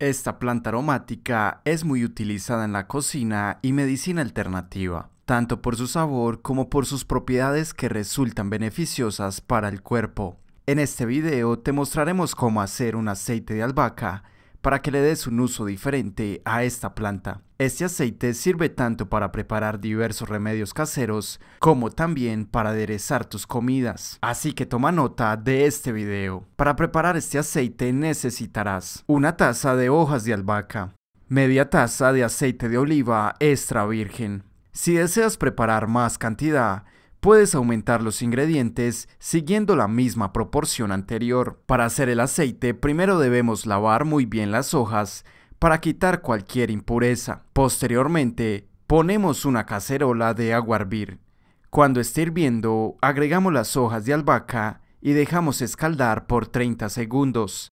Esta planta aromática es muy utilizada en la cocina y medicina alternativa, tanto por su sabor como por sus propiedades que resultan beneficiosas para el cuerpo. En este video te mostraremos cómo hacer un aceite de albahaca para que le des un uso diferente a esta planta. Este aceite sirve tanto para preparar diversos remedios caseros como también para aderezar tus comidas. Así que toma nota de este video. Para preparar este aceite necesitarás una taza de hojas de albahaca, media taza de aceite de oliva extra virgen. Si deseas preparar más cantidad, Puedes aumentar los ingredientes siguiendo la misma proporción anterior. Para hacer el aceite, primero debemos lavar muy bien las hojas para quitar cualquier impureza. Posteriormente, ponemos una cacerola de agua a hervir. Cuando esté hirviendo, agregamos las hojas de albahaca y dejamos escaldar por 30 segundos.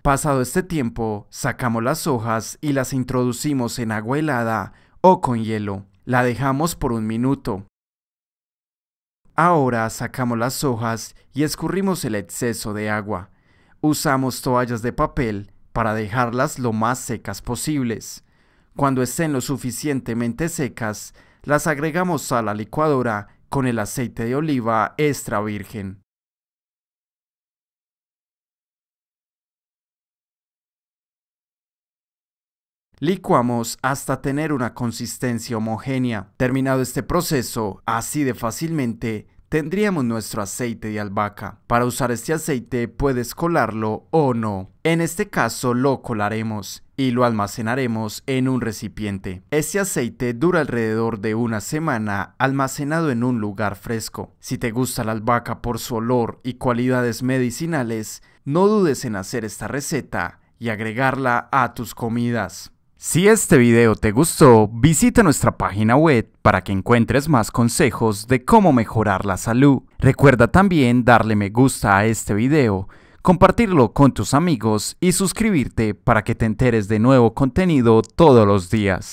Pasado este tiempo, sacamos las hojas y las introducimos en agua helada o con hielo. La dejamos por un minuto. Ahora sacamos las hojas y escurrimos el exceso de agua. Usamos toallas de papel para dejarlas lo más secas posibles. Cuando estén lo suficientemente secas, las agregamos a la licuadora con el aceite de oliva extra virgen. Licuamos hasta tener una consistencia homogénea. Terminado este proceso, así de fácilmente, tendríamos nuestro aceite de albahaca. Para usar este aceite puedes colarlo o no. En este caso lo colaremos y lo almacenaremos en un recipiente. Este aceite dura alrededor de una semana almacenado en un lugar fresco. Si te gusta la albahaca por su olor y cualidades medicinales, no dudes en hacer esta receta y agregarla a tus comidas. Si este video te gustó, visita nuestra página web para que encuentres más consejos de cómo mejorar la salud. Recuerda también darle me gusta a este video, compartirlo con tus amigos y suscribirte para que te enteres de nuevo contenido todos los días.